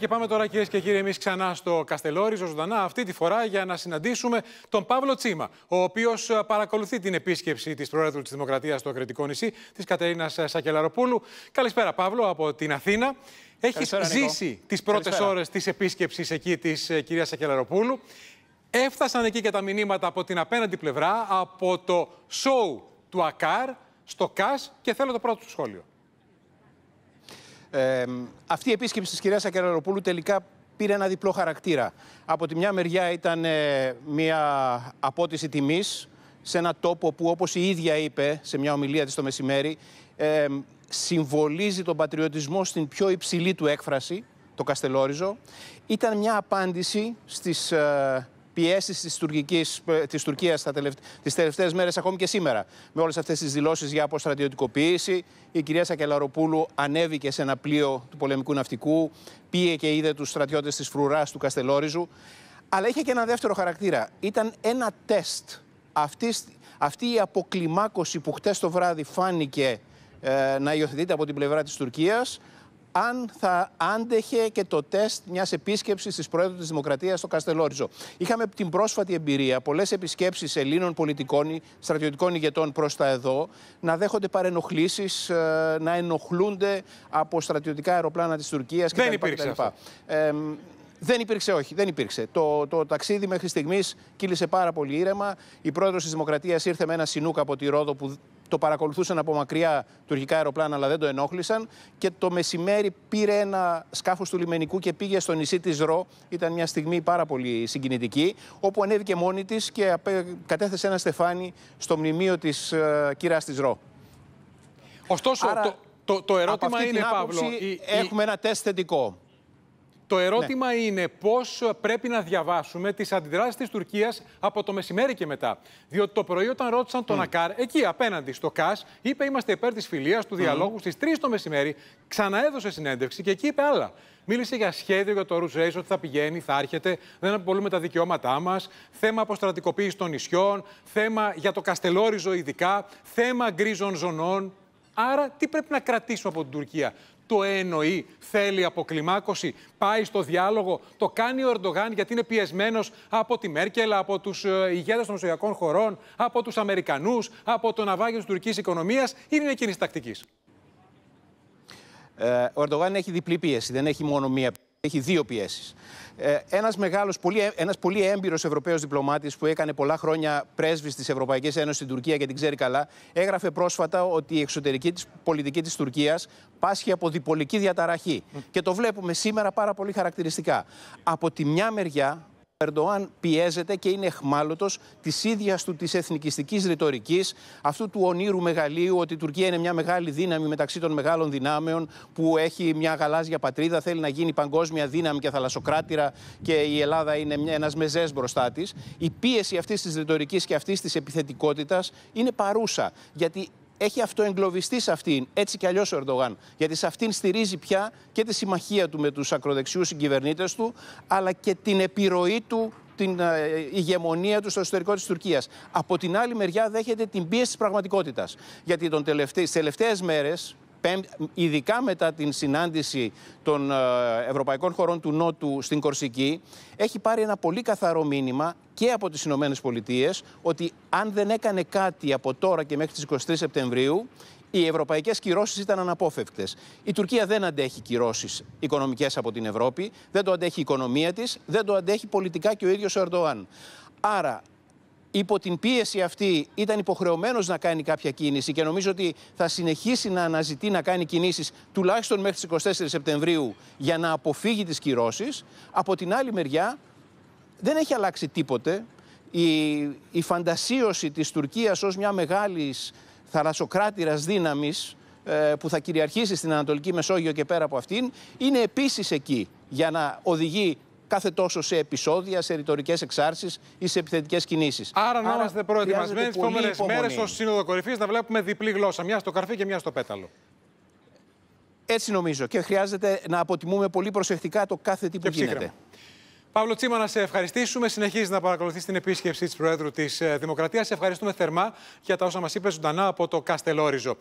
Και πάμε τώρα κυρίες και κύριοι εμείς ξανά στο Καστελόριζο ζωντανά, αυτή τη φορά για να συναντήσουμε τον Παύλο Τσίμα, ο οποίος παρακολουθεί την επίσκεψη της Προέδρου της Δημοκρατίας στο Κρητικό νησί, της Κατερίνας Σακελαροπούλου. Καλησπέρα, Παύλο, από την Αθήνα. Έχει ζήσει τις πρώτες ώρες της επίσκεψης εκεί της ε, κυρίας Σακελαροπούλου. Έφτασαν εκεί και τα μηνύματα από την απέναντι πλευρά, από το show του ΑΚΑΡ στο ΚΑΣ και θέλω το πρώτο σχόλιο αυτή η επίσκεψη της κυρίας Ακεραλοπούλου τελικά πήρε ένα διπλό χαρακτήρα. Από τη μια μεριά ήταν ε, μια απότηση τιμής σε ένα τόπο που, όπως η ίδια είπε σε μια ομιλία της το μεσημέρι, συμβολίζει τον πατριωτισμό στην πιο υψηλή του έκφραση, το Καστελόριζο. Ήταν μια απάντηση στις ε, πιέσεις της Τουρκία ε, της Τουρκίας μέρε, τις τελευταίες μέρες, ακόμη και σήμερα. Με όλες αυτές τις δηλώσεις για αποστρατιωτικοποίηση, η κυρία Σακελαροπούλου ανέβηκε σε ένα πλοίο του πολεμικού ναυτικού, πήγε και είδε τους στρατιώτες της Φρουράς του Καστελόριζου. Αλλά είχε και ένα δεύτερο χαρακτήρα. Ήταν ένα τεστ. Αυτής, αυτή η αποκλιμάκωση που χτες το βράδυ φάνηκε ε, να υιοθετείται από την πλευρά της Τουρκίας αν θα άντεχε και το τεστ μιας επίσκεψης της Προέδρου της Δημοκρατίας στο Καστελόριζο. Είχαμε την πρόσφατη εμπειρία πολλές επισκέψεις Ελλήνων πολιτικών, στρατιωτικών ηγετών προς τα εδώ, να δέχονται παρενοχλήσεις, ε, να ενοχλούνται από στρατιωτικά αεροπλάνα της Τουρκίας κτλ. Δεν υπήρξε κτλ. Αυτό. δεν υπήρξε, όχι, δεν υπήρξε. Το, το ταξίδι μέχρι στιγμής κύλησε πάρα πολύ ήρεμα. Η πρόεδρος της Δημοκρατίας ήρθε με ένα συνούκα από τη Ρόδο που το παρακολουθούσαν από μακριά τουρκικά αεροπλάνα, αλλά δεν το ενόχλησαν. Και το μεσημέρι πήρε ένα σκάφος του λιμενικού και πήγε στο νησί της Ρο. Ήταν μια στιγμή πάρα πολύ συγκινητική, όπου ανέβηκε μόνη της και κατέθεσε ένα στεφάνι στο μνημείο της ε, της τη Ρο. Ωστόσο, το, το, ερώτημα είναι, την άποψη, Έχουμε ένα τεστ θετικό. Το ναι. ερώτημα είναι πώς πρέπει να διαβάσουμε τις αντιδράσεις της Τουρκίας από το μεσημέρι και μετά. Διότι το πρωί, όταν ρώτησαν τον mm. Ακάρ, εκεί απέναντι στο ΚΑΣ, είπε Είμαστε υπέρ της φιλίας, του διαλόγου. Στις 3 το μεσημέρι ξαναέδωσε συνέντευξη και εκεί είπε άλλα. Μίλησε για σχέδιο για το Ρουζ ότι θα πηγαίνει, θα έρχεται, δεν απολύουμε τα δικαιώματά μας. Θέμα αποστρατικοποίησης των νησιών, θέμα για το Καστελόριζο ειδικά, θέμα γκρίζων ζωνών. Άρα, τι πρέπει να κρατήσουμε από την Τουρκία το εννοεί, θέλει αποκλιμάκωση, πάει στο διάλογο. Το κάνει ο Ερντογάν γιατί είναι πιεσμένος από τη Μέρκελ, από τους ε, ηγέτες των μεσογειακών χωρών, από τους Αμερικανούς, από το ναυάγιο της τουρκικής οικονομίας ή είναι κοινή τακτικής. Ε, ο Ερντογάν έχει διπλή πίεση, δεν έχει μόνο μία πίεση. Έχει δύο πιέσεις. Ένα, ε, ένας μεγάλος, πολύ, ένας πολύ έμπειρος Ευρωπαίος διπλωμάτης που έκανε πολλά χρόνια πρέσβης της Ευρωπαϊκής Ένωσης, στην Τουρκία και την ξέρει καλά, έγραφε πρόσφατα ότι η εξωτερική της, πολιτική της Τουρκίας πάσχει από διπολική διαταραχή. Και το βλέπουμε σήμερα πάρα πολύ χαρακτηριστικά. Από τη μια μεριά Ερντοάν πιέζεται και είναι εχμάλωτος της ίδιας του της εθνικιστικής ρητορικής, αυτού του ονείρου μεγαλείου ότι η Τουρκία είναι μια μεγάλη δύναμη μεταξύ των μεγάλων δυνάμεων που έχει μια γαλάζια πατρίδα, θέλει να γίνει παγκόσμια δύναμη και θαλασσοκράτηρα και η Ελλάδα είναι ένας μεζές μπροστά της. Η πίεση αυτής της ρητορικής και αυτής της επιθετικότητας είναι παρούσα. Γιατί έχει αυτοεγκλωβιστεί σε αυτήν. Έτσι κι αλλιώς ο Ερντογάν. Γιατί σε αυτήν στηρίζει πια και τη συμμαχία του με τους ακροδεξιούς συγκυβερνήτες του, αλλά και την επιρροή του την ε, ηγεμονία του στο εσωτερικό της Τουρκίας. Από την άλλη μεριά δέχεται την πίεση της πραγματικότητας. Γιατί στις τελευταίες μέρες, ειδικά μετά την συνάντηση των ε, ευρωπαϊκών χωρών του Νότου στην Κορσική, έχει πάρει ένα πολύ καθαρό μήνυμα και από τις Ηνωμένες Πολιτείες ότι αν δεν έκανε κάτι από τώρα και μέχρι τις 23 Σεπτεμβρίου, οι ευρωπαϊκές κυρώσεις ήταν αναπόφευκτες. Η Τουρκία δεν αντέχει κυρώσεις οικονομικές από την Ευρώπη, δεν το αντέχει η οικονομία της, δεν το αντέχει πολιτικά και ο ίδιος ο Ερντοάν. Άρα υπό την πίεση αυτή ήταν υποχρεωμένος να κάνει κάποια κίνηση και νομίζω ότι θα συνεχίσει να αναζητεί να κάνει κινήσεις τουλάχιστον μέχρι τις 24 Σεπτεμβρίου για να αποφύγει τις κυρώσεις. Από την άλλη μεριά δεν έχει αλλάξει τίποτε. Η, η φαντασίωση της Τουρκίας ως μια μεγάλης θαλασσοκράτηρας δύναμης ε, που θα κυριαρχήσει στην Ανατολική Μεσόγειο και πέρα από αυτήν είναι επίσης εκεί για να οδηγεί κάθε τόσο σε επεισόδια, σε ρητορικές εξάρσεις ή σε επιθετικές κινήσεις. Άρα να είμαστε προετοιμασμένοι τις επόμενες μέρες ως Σύνοδο Κορυφής να βλέπουμε διπλή γλώσσα, μια στο καρφί και μια στο πέταλο. Έτσι νομίζω και χρειάζεται να αποτιμούμε πολύ προσεκτικά το κάθε τι που γίνεται. Παύλο Τσίμα, να σε ευχαριστήσουμε. Συνεχίζεις να παρακολουθείς την επίσκεψη της Προέδρου της ε, Δημοκρατίας. Σε ευχαριστούμε θερμά για τα όσα μας είπες ζωντανά από το Καστελόριζο.